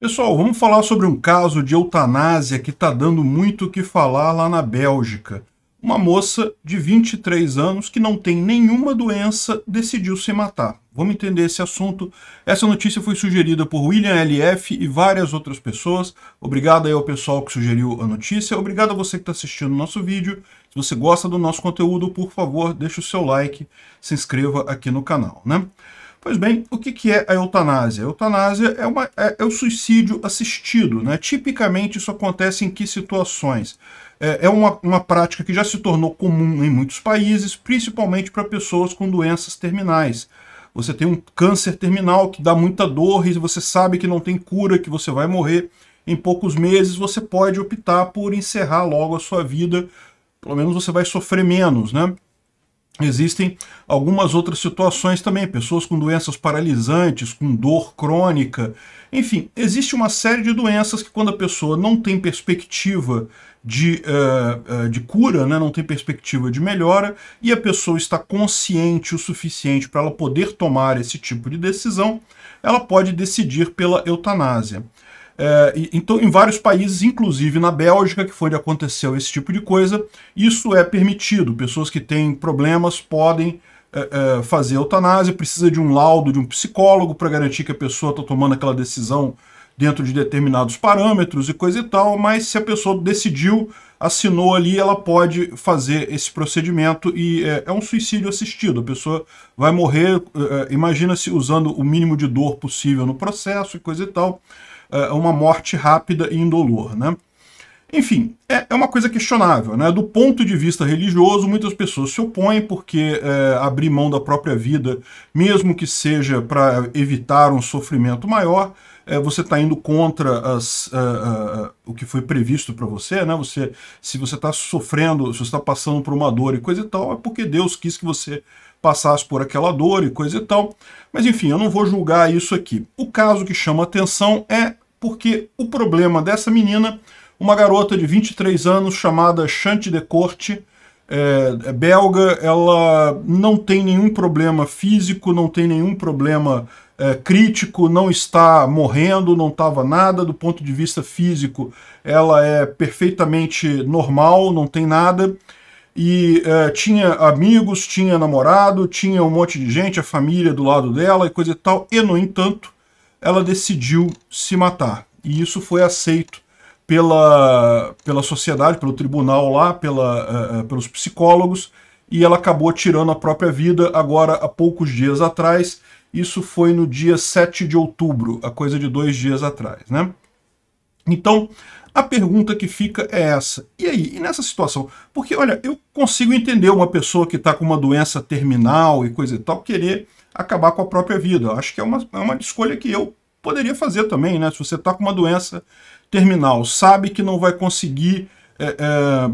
Pessoal, vamos falar sobre um caso de eutanásia que está dando muito o que falar lá na Bélgica. Uma moça de 23 anos que não tem nenhuma doença decidiu se matar. Vamos entender esse assunto. Essa notícia foi sugerida por William LF e várias outras pessoas. Obrigado aí ao pessoal que sugeriu a notícia. Obrigado a você que está assistindo o nosso vídeo. Se você gosta do nosso conteúdo, por favor, deixe o seu like, se inscreva aqui no canal. Né? Pois bem, o que, que é a eutanásia? A eutanásia é, uma, é, é o suicídio assistido. Né? Tipicamente isso acontece em que situações? É, é uma, uma prática que já se tornou comum em muitos países, principalmente para pessoas com doenças terminais. Você tem um câncer terminal que dá muita dor e você sabe que não tem cura, que você vai morrer em poucos meses, você pode optar por encerrar logo a sua vida, pelo menos você vai sofrer menos, né? Existem algumas outras situações também, pessoas com doenças paralisantes, com dor crônica. Enfim, existe uma série de doenças que quando a pessoa não tem perspectiva de, uh, uh, de cura, né, não tem perspectiva de melhora, e a pessoa está consciente o suficiente para ela poder tomar esse tipo de decisão, ela pode decidir pela eutanásia. É, então, em vários países, inclusive na Bélgica, que foi onde aconteceu esse tipo de coisa, isso é permitido. Pessoas que têm problemas podem é, é, fazer eutanásia, precisa de um laudo de um psicólogo para garantir que a pessoa está tomando aquela decisão dentro de determinados parâmetros e coisa e tal, mas se a pessoa decidiu, assinou ali, ela pode fazer esse procedimento e é, é um suicídio assistido. A pessoa vai morrer, é, é, imagina-se usando o mínimo de dor possível no processo e coisa e tal. Eh, uma morte rápida e indolor, né? Enfim, é, é, uma coisa questionável. Né? Do ponto de vista religioso, muitas pessoas se opõem porque é, abrir mão da própria vida, mesmo que seja para evitar um sofrimento maior, é, você está indo contra as, uh, uh, o que foi previsto para você. Né? você. Se você está sofrendo, se você está passando por uma dor e coisa e tal, é porque Deus quis que você passasse por aquela dor e coisa e tal. Mas enfim, eu não vou julgar isso aqui. O caso que chama atenção é porque o problema dessa menina, uma garota de 23 anos chamada Chante de Corte, é, é belga, ela não tem nenhum problema físico, não tem nenhum problema é, crítico, não está morrendo, não estava nada. Do ponto de vista físico, ela é perfeitamente normal, não tem nada. E é, tinha amigos, tinha namorado, tinha um monte de gente, a família do lado dela e coisa e tal. E, no entanto, ela decidiu se matar. E isso foi aceito pela, pela sociedade, pelo tribunal lá, pela, uh, pelos psicólogos, e ela acabou tirando a própria vida agora há poucos dias atrás. Isso foi no dia 7 de outubro, a coisa de dois dias atrás, né? Então, a pergunta que fica é essa. E aí, e nessa situação? Porque, olha, eu consigo entender uma pessoa que está com uma doença terminal e coisa e tal, querer acabar com a própria vida. Acho que é uma, é uma escolha que eu poderia fazer também, né? Se você está com uma doença terminal, sabe que não vai conseguir é, é,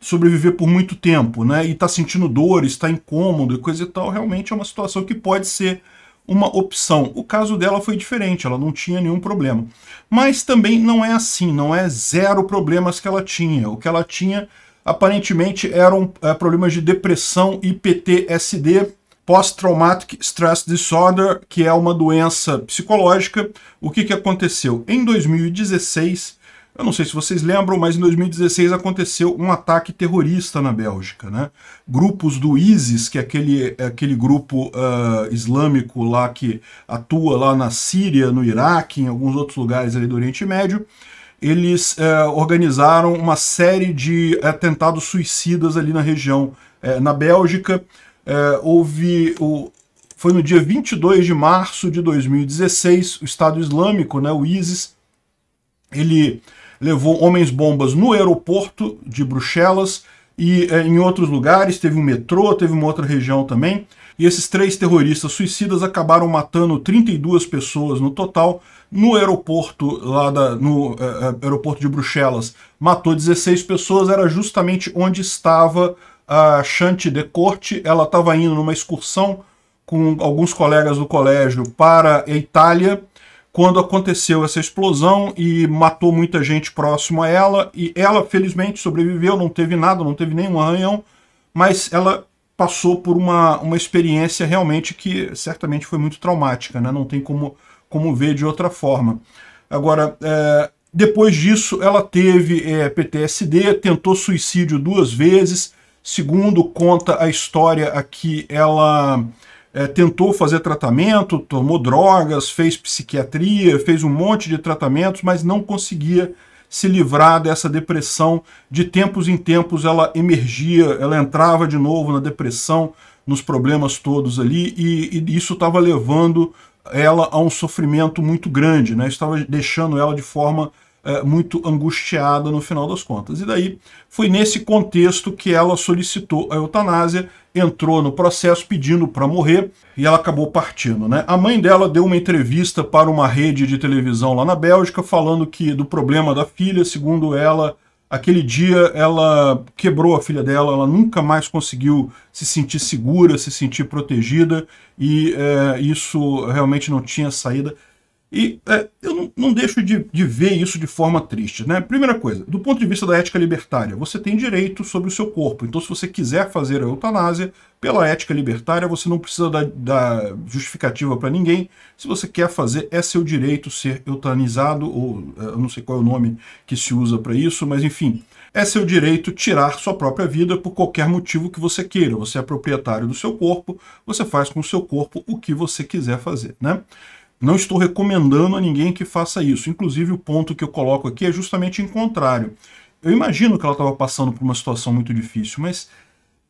sobreviver por muito tempo, né? E está sentindo dores, está incômodo e coisa e tal, realmente é uma situação que pode ser uma opção. O caso dela foi diferente, ela não tinha nenhum problema. Mas também não é assim, não é zero problemas que ela tinha. O que ela tinha aparentemente eram é, problemas de depressão e PTSD, Post-Traumatic Stress Disorder, que é uma doença psicológica. O que, que aconteceu? Em 2016, eu não sei se vocês lembram, mas em 2016 aconteceu um ataque terrorista na Bélgica. Né? Grupos do ISIS, que é aquele, é aquele grupo uh, islâmico lá que atua lá na Síria, no Iraque, em alguns outros lugares ali do Oriente Médio, eles uh, organizaram uma série de atentados suicidas ali na região, uh, na Bélgica, é, houve o, foi no dia 22 de março de 2016, o Estado Islâmico, né, o ISIS, ele levou homens-bombas no aeroporto de Bruxelas e é, em outros lugares, teve um metrô, teve uma outra região também, e esses três terroristas suicidas acabaram matando 32 pessoas no total, no aeroporto lá da, no é, é aeroporto de Bruxelas matou 16 pessoas, era justamente onde estava a Chante de Corte, ela estava indo numa excursão com alguns colegas do colégio para a Itália, quando aconteceu essa explosão e matou muita gente próximo a ela, e ela felizmente sobreviveu, não teve nada, não teve nenhum arranhão, mas ela passou por uma, uma experiência realmente que certamente foi muito traumática, né? não tem como, como ver de outra forma. Agora, é, depois disso, ela teve é, PTSD, tentou suicídio duas vezes, Segundo, conta a história aqui, ela é, tentou fazer tratamento, tomou drogas, fez psiquiatria, fez um monte de tratamentos, mas não conseguia se livrar dessa depressão. De tempos em tempos ela emergia, ela entrava de novo na depressão, nos problemas todos ali, e, e isso estava levando ela a um sofrimento muito grande, né? estava deixando ela de forma é, muito angustiada no final das contas. E daí foi nesse contexto que ela solicitou a eutanásia, entrou no processo pedindo para morrer e ela acabou partindo. Né? A mãe dela deu uma entrevista para uma rede de televisão lá na Bélgica falando que do problema da filha, segundo ela, aquele dia ela quebrou a filha dela, ela nunca mais conseguiu se sentir segura, se sentir protegida, e é, isso realmente não tinha saída. E é, eu não, não deixo de, de, ver isso de forma triste. Né? Primeira coisa, do ponto de vista da ética libertária, você tem direito sobre o seu corpo. Então, se você quiser fazer a eutanásia, pela ética libertária, você não precisa dar, justificativa para ninguém. Se você quer fazer, é seu direito ser eutanizado, ou é, eu não sei qual é o nome que se usa para isso, mas enfim, é seu direito tirar sua própria vida por qualquer motivo que você queira. Você é proprietário do seu corpo, você faz com o seu corpo o que você quiser fazer. Né? Não estou recomendando a ninguém que faça isso. Inclusive, o ponto que eu coloco aqui é justamente em contrário. Eu imagino que ela estava passando por uma situação muito difícil, mas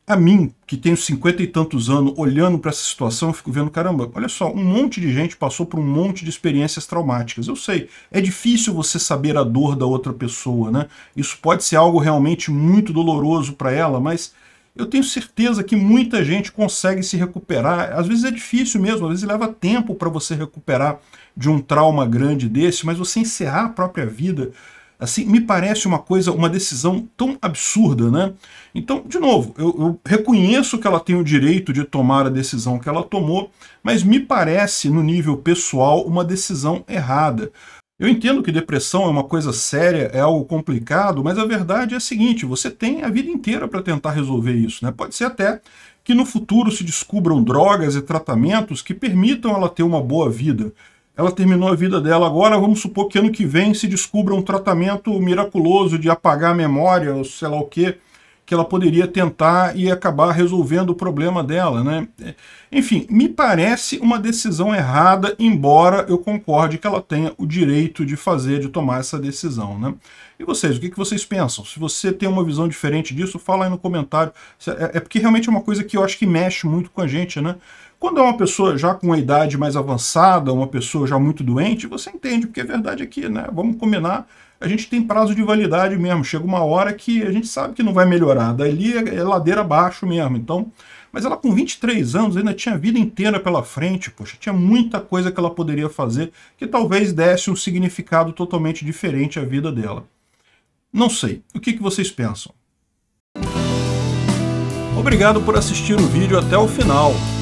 a mim, que tenho cinquenta e tantos anos, olhando para essa situação, eu fico vendo, caramba, olha só, um monte de gente passou por um monte de experiências traumáticas. Eu sei, é difícil você saber a dor da outra pessoa, né? Isso pode ser algo realmente muito doloroso para ela, mas eu tenho certeza que muita gente consegue se recuperar. Às vezes é difícil mesmo, às vezes leva tempo para você recuperar de um trauma grande desse, mas você encerrar a própria vida, assim, me parece uma coisa, uma decisão tão absurda, né? Então, de novo, eu, eu reconheço que ela tem o direito de tomar a decisão que ela tomou, mas me parece, no nível pessoal, uma decisão errada eu entendo que depressão é uma coisa séria, é algo complicado, mas a verdade é a seguinte: você tem a vida inteira para tentar resolver isso. Né? Pode ser até que no futuro se descubram drogas e tratamentos que permitam ela ter uma boa vida. Ela terminou a vida dela agora, vamos supor que ano que vem se descubra um tratamento miraculoso de apagar a memória ou sei lá o quê que ela poderia tentar e acabar resolvendo o problema dela, né? Enfim, me parece uma decisão errada, embora eu concorde que ela tenha o direito de fazer, de tomar essa decisão, né? E vocês, o que vocês pensam? Se você tem uma visão diferente disso, fala aí no comentário. É, é porque realmente é uma coisa que eu acho que mexe muito com a gente, né? Quando é uma pessoa já com uma idade mais avançada, uma pessoa já muito doente, você entende, porque a verdade é que, né, vamos combinar, a gente tem prazo de validade mesmo. Chega uma hora que a gente sabe que não vai melhorar. Dali é, é ladeira abaixo mesmo. Então, mas ela com 23 anos ainda tinha a vida inteira pela frente, poxa, tinha muita coisa que ela poderia fazer que talvez desse um significado totalmente diferente à vida dela. Não sei, o que, que vocês pensam? Obrigado por assistir o vídeo até o final.